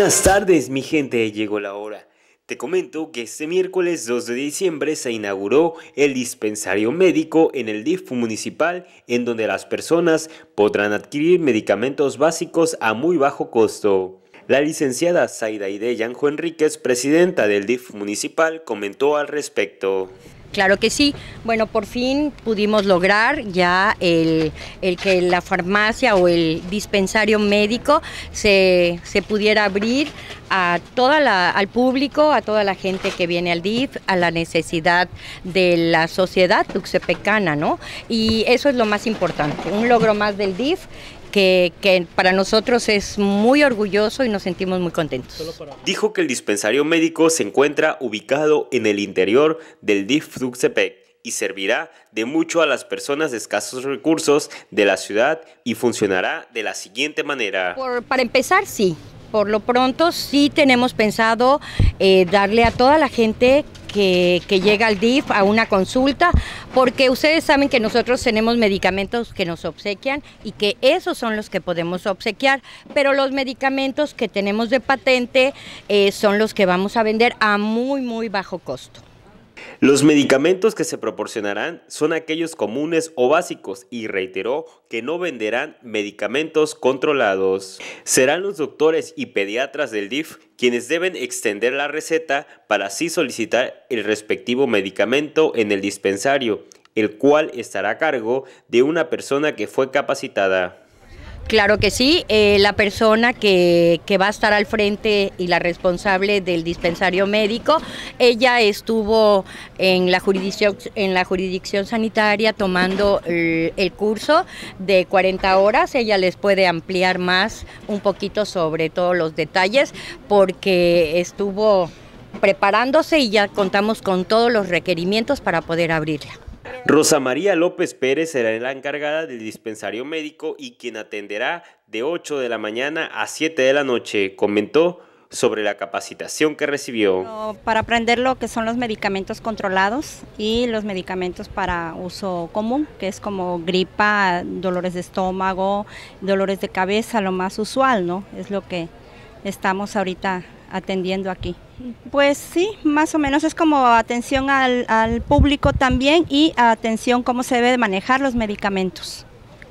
Buenas tardes mi gente, llegó la hora. Te comento que este miércoles 2 de diciembre se inauguró el dispensario médico en el DIF municipal en donde las personas podrán adquirir medicamentos básicos a muy bajo costo. La licenciada Zaida Ideyanjo Yanjo Enríquez, presidenta del DIF municipal, comentó al respecto. Claro que sí. Bueno, por fin pudimos lograr ya el, que la farmacia o el dispensario médico se, pudiera abrir a toda la, al público, a toda la gente que viene al DIF, a la necesidad de la sociedad tuxtepecana, ¿no? Y eso es lo más importante, un logro más del DIF que, para nosotros es muy orgulloso y nos sentimos muy contentos. Dijo que el dispensario médico se encuentra ubicado en el interior del DIF Tuxtepec y servirá de mucho a las personas de escasos recursos de la ciudad y funcionará de la siguiente manera. para empezar, sí. Por lo pronto sí tenemos pensado eh, darle a toda la gente que, llega al DIF a una consulta, porque ustedes saben que nosotros tenemos medicamentos que nos obsequian y que esos son los que podemos obsequiar, pero los medicamentos que tenemos de patente eh, son los que vamos a vender a muy, muy bajo costo. Los medicamentos que se proporcionarán son aquellos comunes o básicos y reiteró que no venderán medicamentos controlados. Serán los doctores y pediatras del DIF quienes deben extender la receta para así solicitar el respectivo medicamento en el dispensario, el cual estará a cargo de una persona que fue capacitada. Claro que sí, eh, la persona que, va a estar al frente y la responsable del dispensario médico, ella estuvo en la jurisdicción, sanitaria tomando el curso de 40 horas, ella les puede ampliar más un poquito sobre todos los detalles porque estuvo preparándose y ya contamos con todos los requerimientos para poder abrirla. Rosa María López Pérez será la encargada del dispensario médico y quien atenderá de 8 de la mañana a 7 de la noche, comentó sobre la capacitación que recibió. Para aprender lo que son los medicamentos controlados y los medicamentos para uso común, que es como gripa, dolores de estómago, dolores de cabeza, lo más usual, ¿no? Es lo que estamos ahorita atendiendo aquí. Pues sí, más o menos es como atención al, público también y atención cómo se debe manejar los medicamentos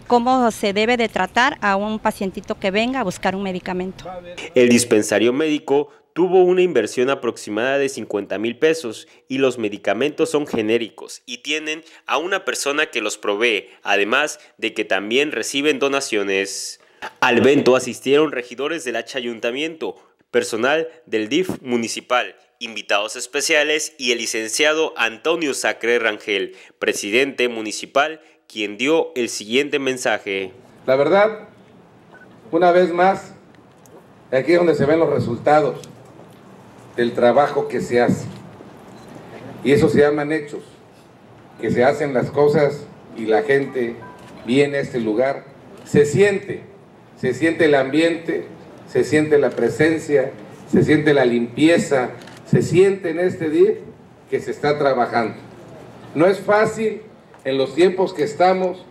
cómo se debe de tratar a un pacientito que venga a buscar un medicamento. El dispensario médico tuvo una inversión aproximada de 50 mil pesos y los medicamentos son genéricos y tienen a una persona que los provee, además de que también reciben donaciones. Al evento asistieron regidores del H Ayuntamiento, personal del DIF municipal, invitados especiales y el licenciado Antonio Sacre Rangel, presidente municipal, quien dio el siguiente mensaje. La verdad, una vez más, aquí es donde se ven los resultados del trabajo que se hace. Y eso se llaman hechos, que se hacen las cosas y la gente viene a este lugar, se siente, se siente el ambiente, se siente la presencia, se siente la limpieza, se siente en este DIF que se está trabajando. No es fácil en los tiempos que estamos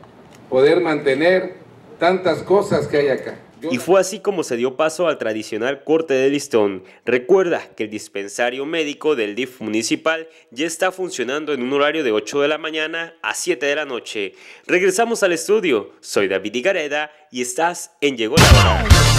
poder mantener tantas cosas que hay acá. Y fue así como se dio paso al tradicional corte de listón. Recuerda que el dispensario médico del DIF municipal ya está funcionando en un horario de 8 de la mañana a 7 de la noche. Regresamos al estudio. Soy David Igareda y estás en Llegó la Hora.